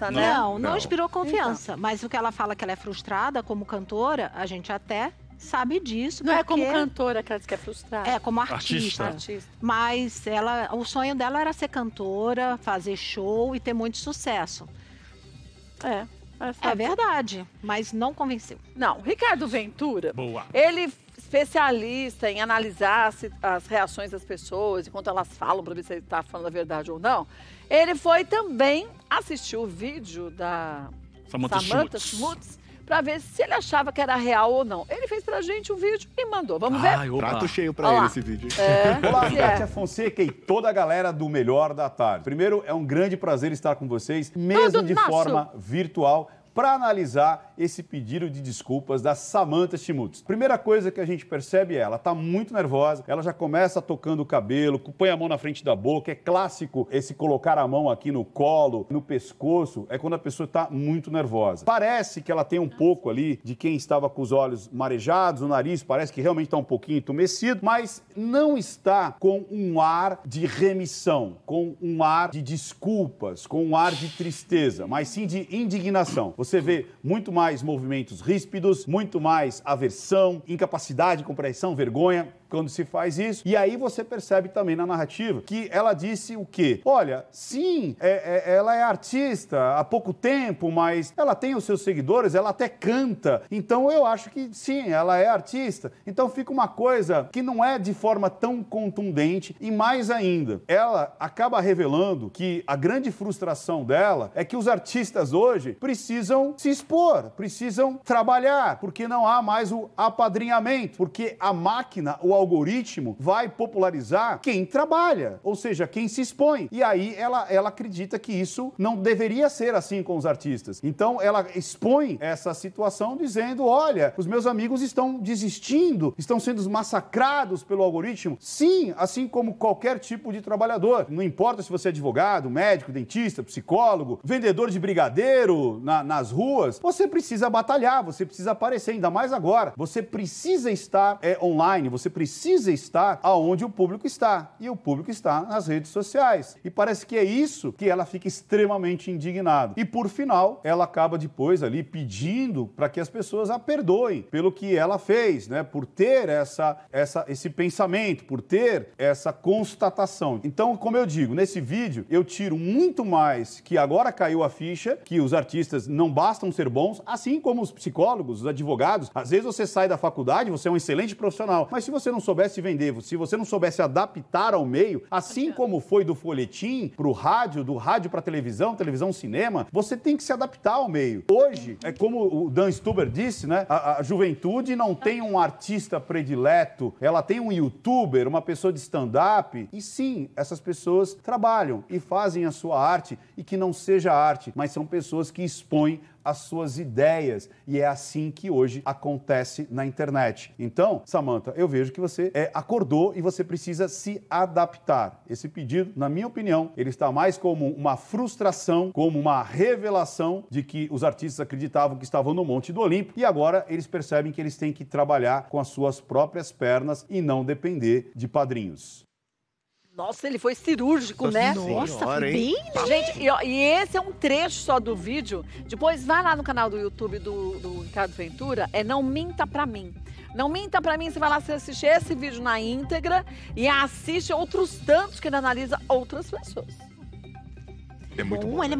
Não, né? não, não, inspirou então. confiança. Então. Mas o que ela fala que ela é frustrada como cantora, a gente até sabe disso. Não é porque... é como cantora que ela diz que é frustrada. É, como artista. artista. Mas ela, o sonho dela era ser cantora, fazer show e ter muito sucesso. É. É, é verdade, mas não convenceu. Não, Ricardo Ventura. Boa. Ele especialista em analisar as reações das pessoas, enquanto elas falam, para ver se ele está falando a verdade ou não, ele foi também assistir o vídeo da Samantha, Samantha Schmutz para ver se ele achava que era real ou não. Ele fez a gente um vídeo e mandou. Vamos ver? Ai, Prato cheio para ele esse vídeo. É. Olá, Kátia é é? Fonseca e toda a galera do Melhor da Tarde. Primeiro, é um grande prazer estar com vocês, mesmo de nosso. forma virtual para analisar esse pedido de desculpas da Samantha Schmutz. Primeira coisa que a gente percebe é ela está muito nervosa, ela já começa tocando o cabelo, põe a mão na frente da boca, é clássico esse colocar a mão aqui no colo, no pescoço, é quando a pessoa está muito nervosa. Parece que ela tem um pouco ali de quem estava com os olhos marejados, o nariz parece que realmente está um pouquinho entumecido, mas não está com um ar de remissão, com um ar de desculpas, com um ar de tristeza, mas sim de indignação. Você vê muito mais movimentos ríspidos, muito mais aversão, incapacidade, compreensão, vergonha quando se faz isso. E aí você percebe também na narrativa que ela disse o quê? Olha, sim, é, é, ela é artista há pouco tempo, mas ela tem os seus seguidores, ela até canta. Então eu acho que sim, ela é artista. Então fica uma coisa que não é de forma tão contundente e mais ainda, ela acaba revelando que a grande frustração dela é que os artistas hoje precisam se expor, precisam trabalhar, porque não há mais o apadrinhamento, porque a máquina, o algoritmo vai popularizar quem trabalha, ou seja, quem se expõe. E aí ela, ela acredita que isso não deveria ser assim com os artistas. Então ela expõe essa situação dizendo: olha, os meus amigos estão desistindo, estão sendo massacrados pelo algoritmo. Sim, assim como qualquer tipo de trabalhador. Não importa se você é advogado, médico, dentista, psicólogo, vendedor de brigadeiro na, nas ruas, você precisa batalhar, você precisa aparecer, ainda mais agora. Você precisa estar é, online, você precisa precisa estar aonde o público está, e o público está nas redes sociais. E parece que é isso que ela fica extremamente indignada. E por final, ela acaba depois ali pedindo para que as pessoas a perdoem pelo que ela fez, né? Por ter essa, essa esse pensamento, por ter essa constatação. Então, como eu digo, nesse vídeo eu tiro muito mais que agora caiu a ficha que os artistas não bastam ser bons, assim como os psicólogos, os advogados. Às vezes você sai da faculdade, você é um excelente profissional, mas se você não soubesse vender, se você não soubesse adaptar ao meio, assim como foi do folhetim para o rádio, do rádio para televisão, televisão cinema, você tem que se adaptar ao meio. Hoje, é como o Dan Stuber disse, né? A, a juventude não tem um artista predileto, ela tem um youtuber, uma pessoa de stand-up. E sim, essas pessoas trabalham e fazem a sua arte e que não seja arte, mas são pessoas que expõem as suas ideias. E é assim que hoje acontece na internet. Então, Samantha, eu vejo que você é, acordou e você precisa se adaptar. Esse pedido, na minha opinião, ele está mais como uma frustração, como uma revelação de que os artistas acreditavam que estavam no Monte do Olimpo e agora eles percebem que eles têm que trabalhar com as suas próprias pernas e não depender de padrinhos. Nossa, ele foi cirúrgico, Nossa né? Senhora, Nossa, bem Gente, e, ó, e, esse é um trecho só do vídeo. Depois vai lá no canal do YouTube do, do Ricardo Ventura, é Não Minta Pra Mim. Não minta para mim, você vai lá assistir esse vídeo na íntegra e assiste outros tantos que ele analisa outras pessoas. É muito bom. bom. É né?